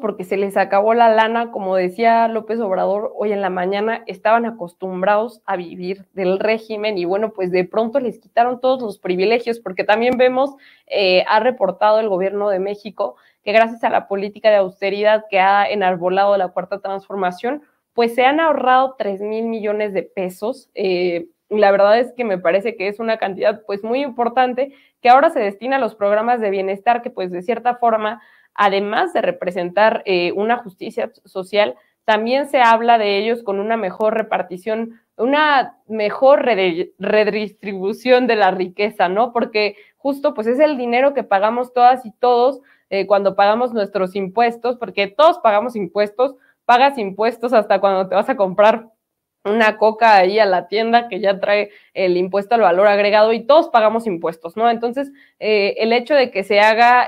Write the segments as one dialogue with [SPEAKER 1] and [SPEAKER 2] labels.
[SPEAKER 1] porque se les acabó la lana, como decía López Obrador hoy en la mañana, estaban acostumbrados a vivir del régimen y bueno, pues de pronto les quitaron todos los privilegios, porque también vemos, eh, ha reportado el gobierno de México, que gracias a la política de austeridad que ha enarbolado la cuarta transformación, pues se han ahorrado tres mil millones de pesos. Eh, la verdad es que me parece que es una cantidad pues muy importante que ahora se destina a los programas de bienestar que pues de cierta forma además de representar eh, una justicia social, también se habla de ellos con una mejor repartición, una mejor redistribución de la riqueza, ¿no? Porque justo pues es el dinero que pagamos todas y todos eh, cuando pagamos nuestros impuestos, porque todos pagamos impuestos, pagas impuestos hasta cuando te vas a comprar una coca ahí a la tienda que ya trae el impuesto al valor agregado y todos pagamos impuestos, ¿no? Entonces, eh, el hecho de que se haga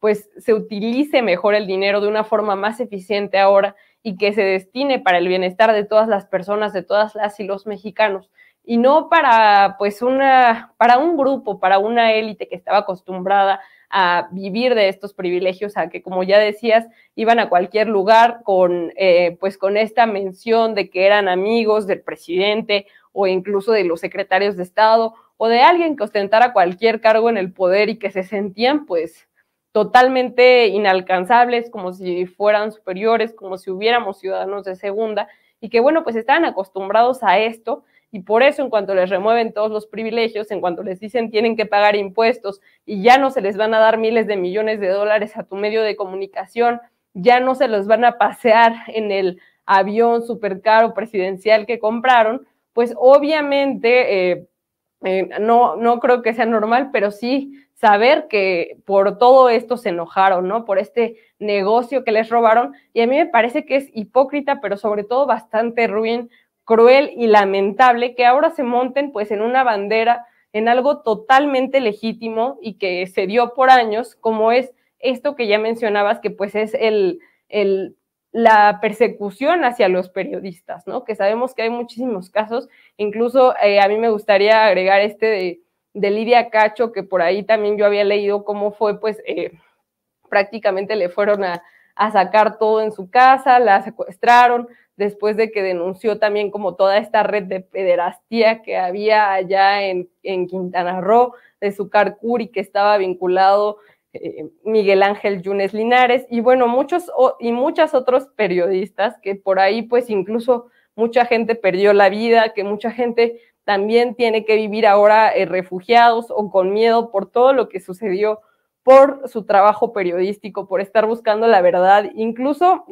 [SPEAKER 1] pues se utilice mejor el dinero de una forma más eficiente ahora y que se destine para el bienestar de todas las personas, de todas las y los mexicanos, y no para pues una para un grupo, para una élite que estaba acostumbrada a vivir de estos privilegios, a que como ya decías, iban a cualquier lugar con eh, pues con esta mención de que eran amigos del presidente o incluso de los secretarios de Estado o de alguien que ostentara cualquier cargo en el poder y que se sentían pues totalmente inalcanzables, como si fueran superiores, como si hubiéramos ciudadanos de segunda, y que bueno, pues estaban acostumbrados a esto, y por eso en cuanto les remueven todos los privilegios, en cuanto les dicen tienen que pagar impuestos y ya no se les van a dar miles de millones de dólares a tu medio de comunicación, ya no se los van a pasear en el avión supercaro presidencial que compraron, pues obviamente eh, eh, no, no creo que sea normal, pero sí saber que por todo esto se enojaron, ¿no? Por este negocio que les robaron. Y a mí me parece que es hipócrita, pero sobre todo bastante ruin, cruel y lamentable que ahora se monten pues en una bandera, en algo totalmente legítimo y que se dio por años, como es esto que ya mencionabas, que pues es el, el la persecución hacia los periodistas, ¿no? Que sabemos que hay muchísimos casos, incluso eh, a mí me gustaría agregar este de, Lidia Cacho, que por ahí también yo había leído cómo fue, pues eh, prácticamente le fueron a, sacar todo en su casa, la secuestraron, después de que denunció también como toda esta red de pederastía que había allá en, Quintana Roo, de su carcuri que estaba vinculado eh, Miguel Ángel Yunes Linares y bueno, muchos y muchas otros periodistas que por ahí pues incluso mucha gente perdió la vida, que mucha gente también tiene que vivir ahora eh, refugiados o con miedo por todo lo que sucedió por su trabajo periodístico, por estar buscando la verdad. Incluso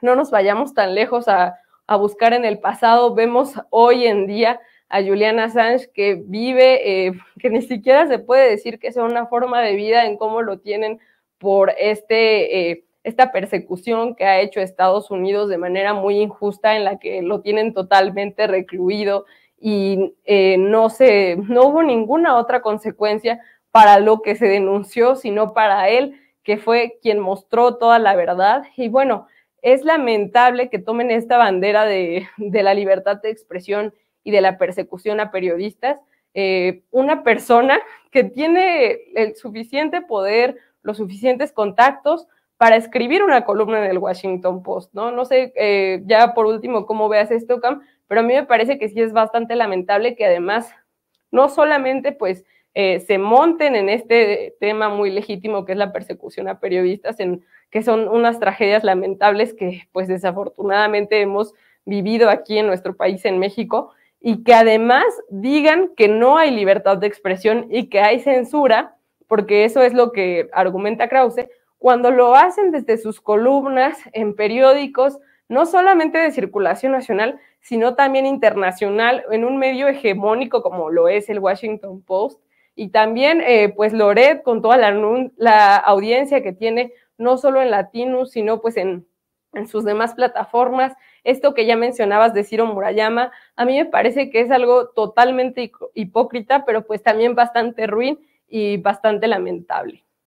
[SPEAKER 1] no nos vayamos tan lejos a buscar en el pasado, vemos hoy en día a Julian Assange que vive, eh, que ni siquiera se puede decir que sea una forma de vida en cómo lo tienen por este, eh, esta persecución que ha hecho Estados Unidos de manera muy injusta en la que lo tienen totalmente recluido y eh, no, se, no hubo ninguna otra consecuencia para lo que se denunció, sino para él, que fue quien mostró toda la verdad. Y bueno, es lamentable que tomen esta bandera de, de la libertad de expresión y de la persecución a periodistas, eh, una persona que tiene el suficiente poder, los suficientes contactos para escribir una columna en el Washington Post, ¿no? No sé, eh, ya por último, cómo veas esto, Cam, pero a mí me parece que sí es bastante lamentable que además no solamente pues eh, se monten en este tema muy legítimo que es la persecución a periodistas, en, que son unas tragedias lamentables que pues desafortunadamente hemos vivido aquí en nuestro país, en México, y que además digan que no hay libertad de expresión y que hay censura, porque eso es lo que argumenta Krause, cuando lo hacen desde sus columnas en periódicos, no solamente de circulación nacional, sino también internacional, en un medio hegemónico como lo es el Washington Post. Y también, eh, pues, Loret, con toda la, audiencia que tiene, no solo en Latinus, sino pues en, en sus demás plataformas, esto que ya mencionabas de Ciro Murayama, a mí me parece que es algo totalmente hipócrita, pero pues también bastante ruin y bastante lamentable.